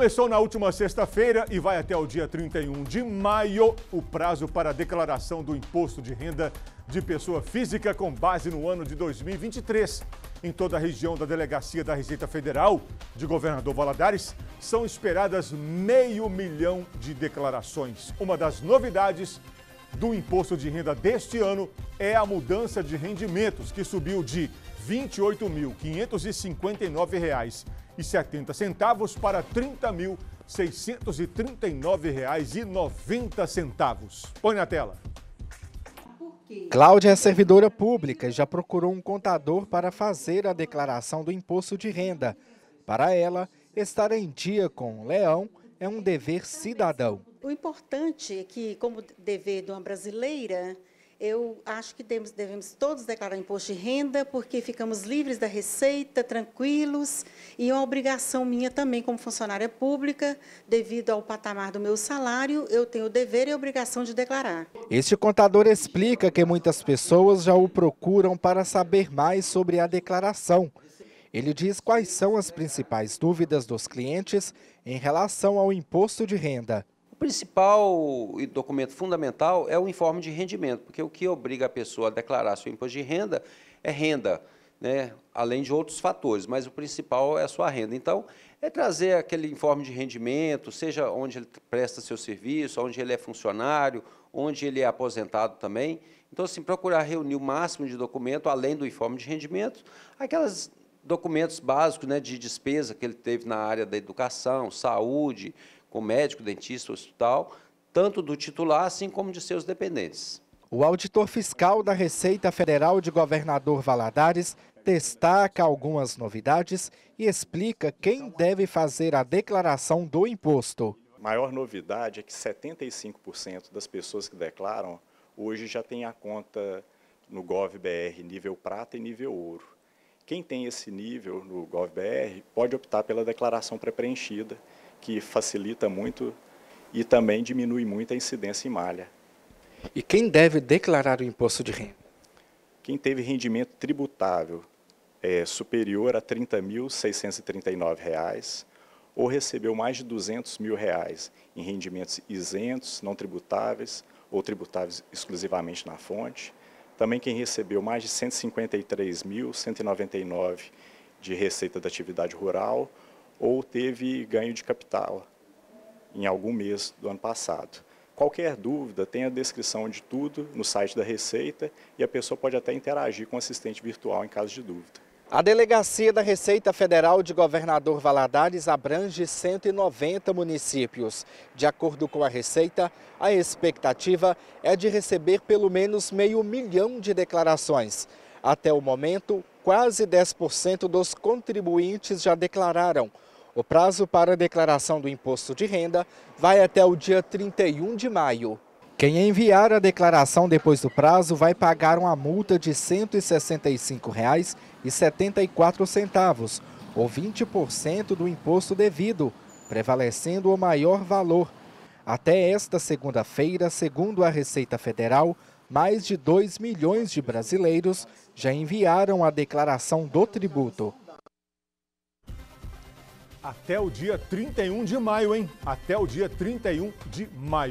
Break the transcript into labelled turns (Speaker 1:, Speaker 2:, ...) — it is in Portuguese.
Speaker 1: Começou na última sexta-feira e vai até o dia 31 de maio o prazo para a declaração do imposto de renda de pessoa física com base no ano de 2023. Em toda a região da Delegacia da Receita Federal de Governador Valadares, são esperadas meio milhão de declarações. Uma das novidades do imposto de renda deste ano é a mudança de rendimentos, que subiu de R$ 28.559 centavos para R$ 30.639,90. Põe na tela.
Speaker 2: Cláudia é servidora pública e já procurou um contador para fazer a declaração do imposto de renda. Para ela, estar em dia com o leão é um dever cidadão. O importante é que, como dever de uma brasileira, eu acho que devemos, devemos todos declarar imposto de renda, porque ficamos livres da receita, tranquilos, e é uma obrigação minha também, como funcionária pública, devido ao patamar do meu salário, eu tenho o dever e a obrigação de declarar. Este contador explica que muitas pessoas já o procuram para saber mais sobre a declaração. Ele diz quais são as principais dúvidas dos clientes em relação ao imposto de renda
Speaker 3: principal documento fundamental é o informe de rendimento, porque o que obriga a pessoa a declarar seu imposto de renda é renda, né? além de outros fatores, mas o principal é a sua renda. Então, é trazer aquele informe de rendimento, seja onde ele presta seu serviço, onde ele é funcionário, onde ele é aposentado também. Então, assim, procurar reunir o máximo de documento, além do informe de rendimento, aqueles documentos básicos né, de despesa que ele teve na área da educação, saúde, com médico, dentista, hospital, tanto do titular assim como de seus dependentes.
Speaker 2: O auditor fiscal da Receita Federal de Governador Valadares destaca algumas novidades e explica quem deve fazer a declaração do imposto.
Speaker 4: A maior novidade é que 75% das pessoas que declaram hoje já tem a conta no GovBR nível prata e nível ouro. Quem tem esse nível no GovBR pode optar pela declaração pré-preenchida, que facilita muito e também diminui muito a incidência em malha.
Speaker 2: E quem deve declarar o imposto de renda?
Speaker 4: Quem teve rendimento tributável é, superior a R$ 30.639 ou recebeu mais de R$ 200 mil reais em rendimentos isentos, não tributáveis ou tributáveis exclusivamente na fonte. Também quem recebeu mais de R$ 153.199 de receita da atividade rural ou teve ganho de capital em algum mês do ano passado. Qualquer dúvida, tem a descrição de tudo no site da Receita e a pessoa pode até interagir com o assistente virtual em caso de
Speaker 2: dúvida. A Delegacia da Receita Federal de Governador Valadares abrange 190 municípios. De acordo com a Receita, a expectativa é de receber pelo menos meio milhão de declarações. Até o momento, quase 10% dos contribuintes já declararam. O prazo para a declaração do imposto de renda vai até o dia 31 de maio. Quem enviar a declaração depois do prazo vai pagar uma multa de R$ 165,74, ou 20% do imposto devido, prevalecendo o maior valor. Até esta segunda-feira, segundo a Receita Federal, mais de 2 milhões de brasileiros já enviaram a declaração do tributo.
Speaker 1: Até o dia 31 de maio, hein? Até o dia 31 de maio.